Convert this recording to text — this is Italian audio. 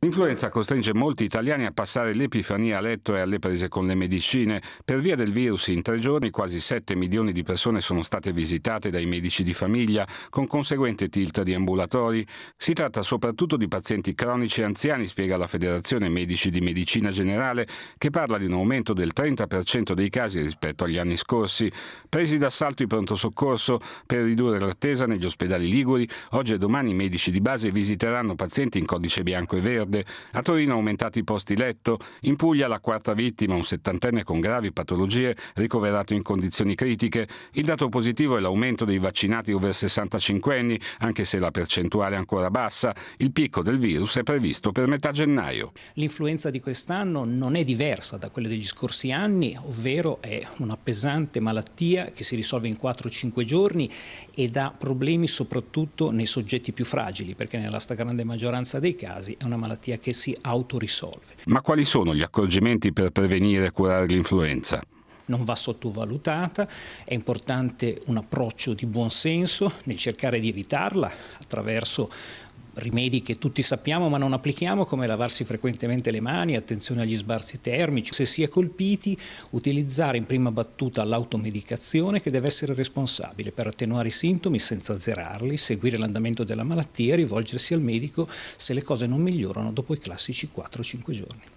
L'influenza costringe molti italiani a passare l'Epifania a letto e alle prese con le medicine. Per via del virus in tre giorni quasi 7 milioni di persone sono state visitate dai medici di famiglia, con conseguente tilt di ambulatori. Si tratta soprattutto di pazienti cronici e anziani, spiega la Federazione Medici di Medicina Generale, che parla di un aumento del 30% dei casi rispetto agli anni scorsi. Presi d'assalto i pronto soccorso per ridurre l'attesa negli ospedali liguri, oggi e domani i medici di base visiteranno pazienti in codice bianco e verde verde. A Torino aumentati i posti letto, in Puglia la quarta vittima, un settantenne con gravi patologie, ricoverato in condizioni critiche. Il dato positivo è l'aumento dei vaccinati over 65 anni, anche se la percentuale è ancora bassa. Il picco del virus è previsto per metà gennaio. L'influenza di quest'anno non è diversa da quella degli scorsi anni, ovvero è una pesante malattia che si risolve in 4-5 giorni e dà problemi soprattutto nei soggetti più fragili, perché nella stragrande maggioranza dei casi è una malattia malattia che si autorisolve. Ma quali sono gli accorgimenti per prevenire e curare l'influenza? non va sottovalutata, è importante un approccio di buon senso nel cercare di evitarla attraverso rimedi che tutti sappiamo ma non applichiamo come lavarsi frequentemente le mani, attenzione agli sbarzi termici, se si è colpiti utilizzare in prima battuta l'automedicazione che deve essere responsabile per attenuare i sintomi senza azzerarli, seguire l'andamento della malattia e rivolgersi al medico se le cose non migliorano dopo i classici 4-5 giorni.